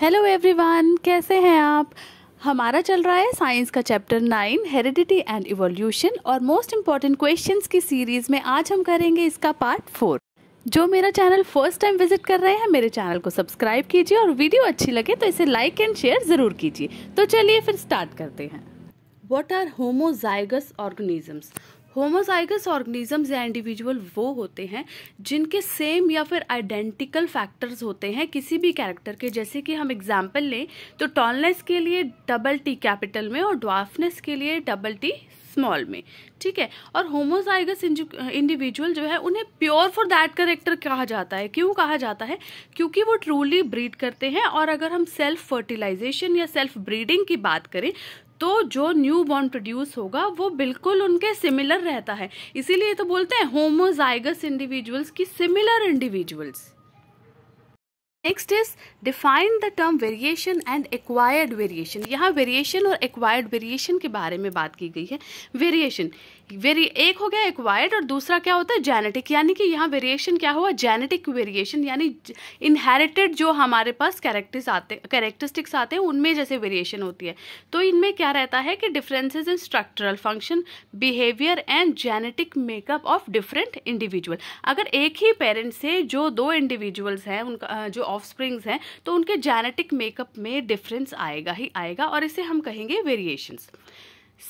Hello everyone कैसे हैं आप हमारा चल रहा है साइंस का chapter nine heredity and evolution और मोस्ट इम्पॉर्टेंट क्वेश्चंस की सीरीज़ में आज हम करेंगे इसका पार्ट फोर जो मेरा चैनल फर्स्ट टाइम विजिट कर रहे हैं मेरे चैनल को सब्सक्राइब कीजिए और वीडियो अच्छी लगे तो इसे लाइक एंड शेयर ज़रूर कीजिए तो चलिए फिर स्टार्ट करते हैं what are homozygous organisms homozygous organisms या इंडिविजुअल वो होते हैं जिनके सेम या फिर आइडेंटिकल फैक्टर्स होते हैं किसी भी कैरेक्टर के जैसे कि हम एग्जाम्पल लें तो टॉलनेस के लिए डबल टी कैपिटल में और डॉफनेस के लिए डबल टी स्मॉल में ठीक है और होमोजाइगस इंडिविजुअल जो है उन्हें प्योर फॉर दैट करेक्टर कहा जाता है क्यों कहा जाता है क्योंकि वो ट्रूली ब्रीड करते हैं और अगर हम सेल्फ फर्टिलाइजेशन या सेल्फ ब्रीडिंग की बात करें तो जो न्यू बॉर्न प्रोड्यूस होगा वो बिल्कुल उनके सिमिलर रहता है इसीलिए तो बोलते हैं होमोजाइगस इंडिविजुअल्स की similar individuals next is define the term variation and acquired variation यहाँ वेरिएशन और एक्वायर्ड वेरिएशन के बारे में बात की गई है वेरिएशन वेरी एक हो गया एक्वायर्ड और दूसरा क्या होता है जेनेटिक यानी कि यहाँ वेरिएशन क्या हुआ जेनेटिक वेरिएशन यानी इनहेरिटेड जो हमारे पास कैरेक्टर्स आते कैरेक्टरिस्टिक्स आते हैं उनमें जैसे वेरिएशन होती है तो इनमें क्या रहता है कि differences in structural function behaviour and genetic makeup of different individual अगर एक ही पेरेंट्स से जो दो इंडिविजुअल्स हैं उनका जो स्प्रिंग्स हैं तो उनके जेनेटिक मेकअप में डिफरेंस आएगा ही आएगा और इसे हम कहेंगे वेरिएशंस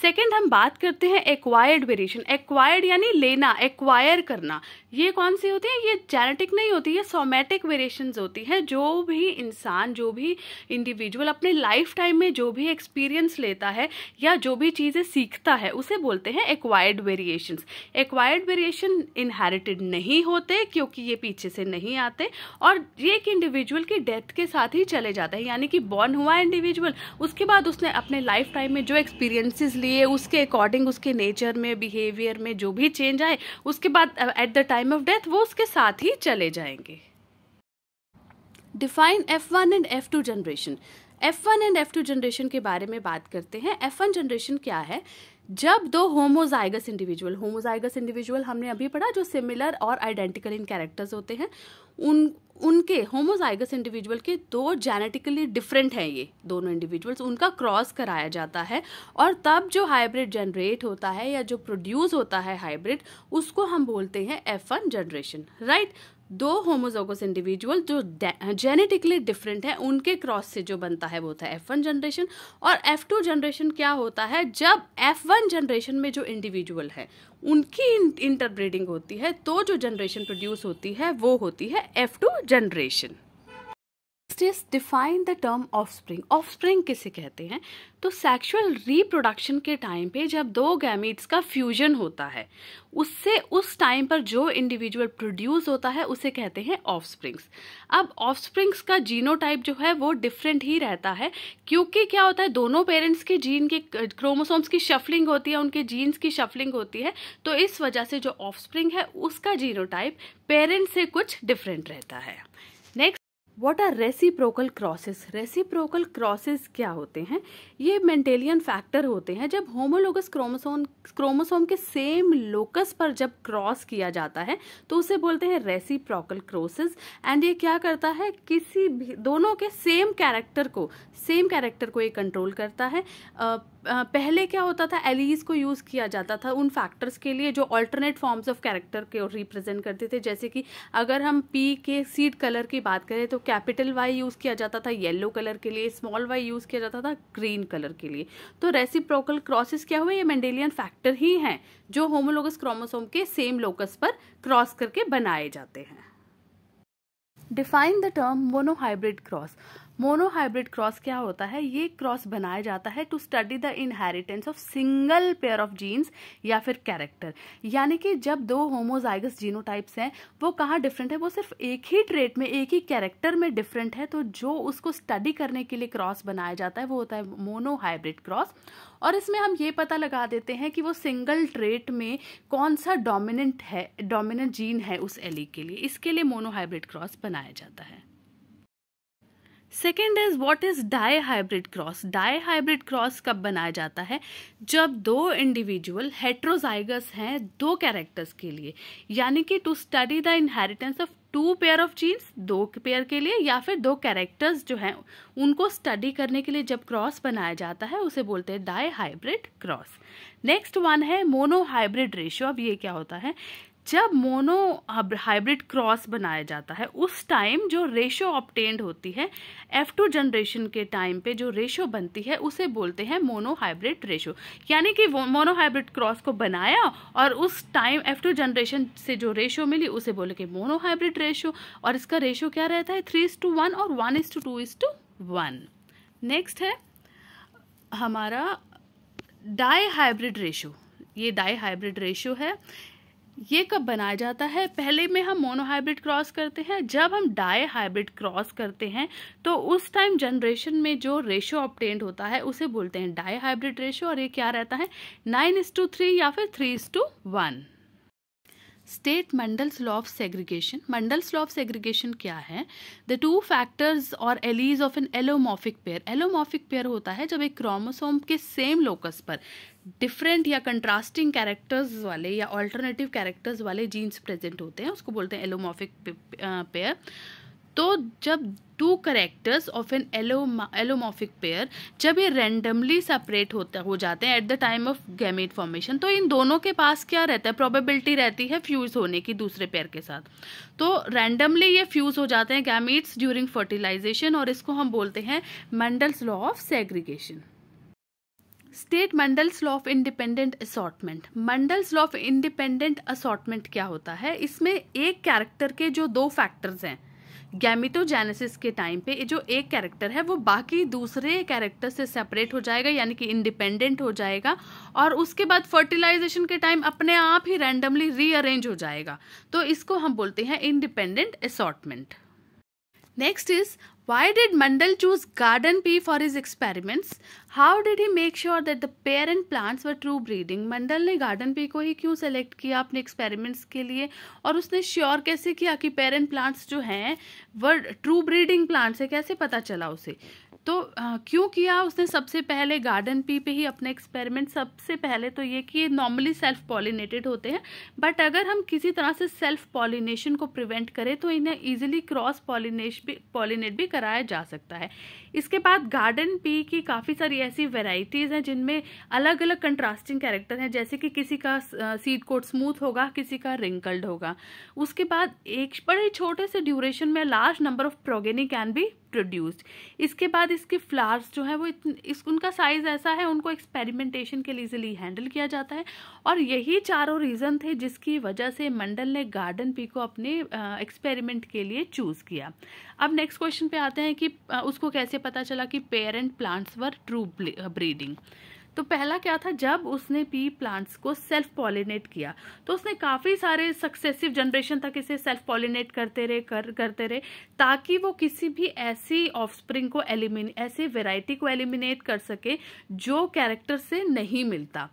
सेकेंड हम बात करते हैं एक्वायर्ड वेरिएशन एक्वायर्ड यानी लेना एक्वायर करना ये कौन सी होती है ये जेनेटिक नहीं होती ये सोमेटिक वेरिएशन होती है जो भी इंसान जो भी इंडिविजुअल अपने लाइफ टाइम में जो भी एक्सपीरियंस लेता है या जो भी चीज़ें सीखता है उसे बोलते हैं acquired variation acquired variation inherited नहीं होते क्योंकि ये पीछे से नहीं आते और ये एक इंडिविजुअल की डेथ के साथ ही चले जाते हैं यानी कि बॉर्न हुआ इंडिविजुअल उसके बाद उसने अपने लाइफ टाइम में जो एक्सपीरियंसिस लिए उसके अकॉर्डिंग उसके नेचर में बिहेवियर में जो भी चेंज आए उसके बाद at the time time of death वो उसके साथ ही चले जाएंगे define F one and F two generation F one and F two generation के बारे में बात करते हैं एफ वन जनरेशन क्या है जब दो होमोजाइगस इंडिविजुअल होमोजाइगस इंडिविजुअल हमने अभी पढ़ा जो सिमिलर और आइडेंटिकल इन कैरेक्टर्स होते हैं उन उनके होमोजाइगस इंडिविजुअल के दो जेनेटिकली डिफरेंट हैं ये दोनों इंडिविजुअल्स उनका क्रॉस कराया जाता है और तब जो हाइब्रिड जनरेट होता है या जो प्रोड्यूस होता है हाइब्रिड उसको हम बोलते हैं एफ वन जनरेशन राइट दो होमोजोगस इंडिविजुअल जो जेनेटिकली डिफरेंट है उनके क्रॉस से जो बनता है वो था एफ वन जनरेशन और एफ टू जनरेशन क्या होता है जब एफ वन जनरेशन में जो इंडिविजुअल है उनकी इंटरब्रीडिंग होती है तो जो जनरेशन प्रोड्यूस होती है वो होती है F two generation next is define the term offspring offspring किसे कहते हैं तो सेक्सुअल रिप्रोडक्शन के टाइम पे जब दो गैमिट्स का फ्यूजन होता है उससे उस टाइम पर जो इंडिविजुअल प्रोड्यूस होता है उसे कहते हैं ऑफस्प्रिंग्स अब ऑफस्प्रिंग्स का जीनोटाइप जो है वो डिफरेंट ही रहता है क्योंकि क्या होता है दोनों पेरेंट्स के जीन के क्रोमोसोम्स की शफलिंग होती है उनके जीन्स की शफलिंग होती है तो इस वजह से जो ऑफस्प्रिंग है उसका जीनोटाइप पेरेंट्स से कुछ डिफरेंट रहता है what are reciprocal crosses reciprocal crosses क्या होते हैं ये मेंटेलियन फैक्टर होते हैं जब होमोलोगस क्रोमोसोम क्रोमोसोम के सेम लोकस पर जब क्रॉस किया जाता है तो उसे बोलते हैं रेसिप्रोकल क्रॉसेस एंड ये क्या करता है किसी भी दोनों के सेम कैरेक्टर को सेम कैरेक्टर को ये कंट्रोल करता है uh, पहले क्या होता था एलिज को यूज़ किया जाता था उन फैक्टर्स के लिए जो ऑल्टरनेट फॉर्म्स ऑफ कैरेक्टर के रिप्रेजेंट करते थे जैसे कि अगर हम पी के सीड कलर की बात करें तो कैपिटल वाई यूज़ किया जाता था येलो कलर के लिए स्मॉल वाई यूज़ किया जाता था ग्रीन कलर के लिए तो रेसिप्रोकल क्रॉसेस क्या हुए ये मेंडेलियन फैक्टर ही हैं जो होमोलोगस क्रोमोसोम के सेम लोकस पर क्रॉस करके बनाए जाते हैं define the term monohybrid cross monohybrid cross क्या होता है ये क्रॉस बनाया जाता है to study the inheritance of single pair of genes या फिर कैरेक्टर यानी कि जब दो होमोजाइगस जीनोटाइप्स हैं वो कहाँ डिफरेंट है वो सिर्फ एक ही ट्रेट में एक ही कैरेक्टर में डिफरेंट है तो जो उसको स्टडी करने के लिए क्रॉस बनाया जाता है वो होता है मोनोहाइब्रिड क्रॉस और इसमें हम ये पता लगा देते हैं कि वो सिंगल ट्रेट में कौन सा डोमिनेंट है डोमिनेंट जीन है उस एली के लिए इसके लिए मोनोहाइब्रिड क्रॉस बनाया जाता है second is what is dihybrid cross dihybrid cross कब बनाया जाता है जब दो इंडिविजुअल हेट्रोजाइगस हैं दो कैरेक्टर्स के लिए यानी कि to study the inheritance of two pair of genes दो पेयर के लिए या फिर दो कैरेक्टर्स जो हैं उनको स्टडी करने के लिए जब क्रॉस बनाया जाता है उसे बोलते हैं dihybrid cross next one है मोनो हाइब्रिड रेशियो अब ये क्या होता है जब मोनो हाइब्रिड क्रॉस बनाया जाता है उस टाइम जो रेशो ऑप्टेंड होती है एफ टू जनरेशन के टाइम पे जो रेशो बनती है उसे बोलते हैं मोनो हाइब्रिड रेशो यानी कि मोनो हाइब्रिड क्रॉस को बनाया और उस टाइम एफ टू जनरेशन से जो रेशो मिली उसे बोले कि मोनो हाइब्रिड रेशो और इसका रेशो क्या रहता है थ्री इज टू वन और one is to two is to one next है हमारा डाई हाइब्रिड रेशो ये डाई हाइब्रिड रेशो है ये कब बनाया जाता है पहले में हम मोनोहाइब्रिड क्रॉस करते हैं जब हम डाई हाइब्रिड क्रॉस करते हैं तो उस टाइम जनरेशन में जो रेशो ऑप्टेंड होता है उसे बोलते हैं डाई हाइब्रिड रेशो और ये क्या रहता है नाइन इस टू थ्री या फिर three is to one state Mendel law of segregation Mendel law of segregation क्या है द टू फैक्टर्स और alleles of an allelomorphic pair allelomorphic pair होता है जब एक क्रोमोसोम के सेम लोकस पर डिफरेंट या कंट्रास्टिंग कैरेक्टर्स वाले या ऑल्टरनेटिव कैरेक्टर्स वाले जीन्स प्रेजेंट होते हैं उसको बोलते हैं एलोमॉफिक पेयर तो जब two characters of an allelomorphic pair जब ये रेंडमली सेपरेट होते हो जाते हैं at the time of gamete formation तो इन दोनों के पास क्या रहता है प्रोबेबिलिटी रहती है फ्यूज़ होने की दूसरे पेयर के साथ तो रैंडमली ये फ्यूज़ हो जाते हैं गैमेट्स ड्यूरिंग फर्टिलाइजेशन और इसको हम बोलते हैं Mendel's law of segregation state Mendel's law of independent assortment Mendel's law of independent assortment क्या होता है इसमें एक कैरेक्टर के जो दो फैक्टर्स हैं गैमिटोजेनेसिस के टाइम पे जो एक कैरेक्टर है वो बाकी दूसरे कैरेक्टर से सेपरेट हो जाएगा यानी कि इंडिपेंडेंट हो जाएगा और उसके बाद फर्टिलाइजेशन के टाइम अपने आप ही रैंडमली रीअरेंज हो जाएगा तो इसको हम बोलते हैं independent assortment next is Why did Mandel choose garden pea for his experiments? How did he make sure that the parent plants were true breeding? Mandel ने garden pea को ही क्यों select किया अपने experiments के लिए और उसने sure कैसे किया कि parent plants जो हैं were true breeding plants है कैसे पता चला उसे तो क्यों किया उसने सबसे पहले गार्डन पी पे ही अपने एक्सपेरिमेंट सबसे पहले तो ये कि ये नॉर्मली सेल्फ पॉलिनेटेड होते हैं बट अगर हम किसी तरह से सेल्फ पॉलिनेशन को प्रिवेंट करें तो इन्हें ईजिली क्रॉस पॉलिनेश भी पॉलिनेट भी कराया जा सकता है इसके बाद गार्डन पी की काफ़ी सारी ऐसी वेराइटीज़ हैं जिनमें अलग अलग कंट्रास्टिंग कैरेक्टर हैं जैसे कि किसी का सीड कोट स्मूथ होगा किसी का रिंकल्ड होगा उसके बाद एक बड़े छोटे से ड्यूरेशन में large number of progeny can भी प्रोड्यूस्ड इसके बाद इसके फ्लावर्स जो है वो इस उनका साइज़ ऐसा है उनको एक्सपेरिमेंटेशन के लिए इजिली हैंडल किया जाता है और यही चारों रीज़न थे जिसकी वजह से मंडल ने गार्डन पी को अपने एक्सपेरिमेंट के लिए चूज़ किया अब नेक्स्ट क्वेश्चन पे आते हैं कि उसको कैसे पता चला कि parent plants were true breeding तो पहला क्या था जब उसने पी प्लांट्स को सेल्फ पॉलिनेट किया तो उसने काफ़ी सारे सक्सेसिव जनरेशन तक इसे सेल्फ पॉलिनेट करते रहे कर करते रहे ताकि वो किसी भी ऐसी ऑफस्प्रिंग को एलिमिन ऐसी वेराइटी को एलिमिनेट कर सके जो कैरेक्टर से नहीं मिलता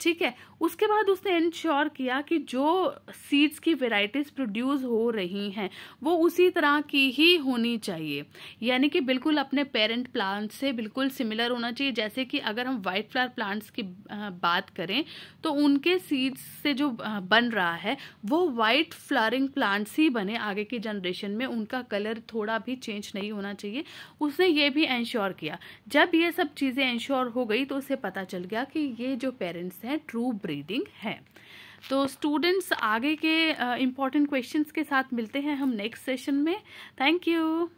ठीक है उसके बाद उसने इंश्योर किया कि जो सीड्स की वेराइटीज़ प्रोड्यूस हो रही हैं वो उसी तरह की ही होनी चाहिए यानी कि बिल्कुल अपने पेरेंट प्लांट से बिल्कुल सिमिलर होना चाहिए जैसे कि अगर हम वाइट फ्लावर प्लांट्स की बात करें तो उनके सीड्स से जो बन रहा है वो वाइट फ्लारिंग प्लांट्स ही बने आगे की जनरेशन में उनका कलर थोड़ा भी चेंज नहीं होना चाहिए उसने ये भी इंश्योर किया जब ये सब चीज़ें इंश्योर हो गई तो उसे पता चल गया कि ये जो पेरेंट्स से है ट्रू ब्रीडिंग है तो स्टूडेंट्स आगे के इम्पॉर्टेंट uh, क्वेश्चंस के साथ मिलते हैं हम नेक्स्ट सेशन में थैंक यू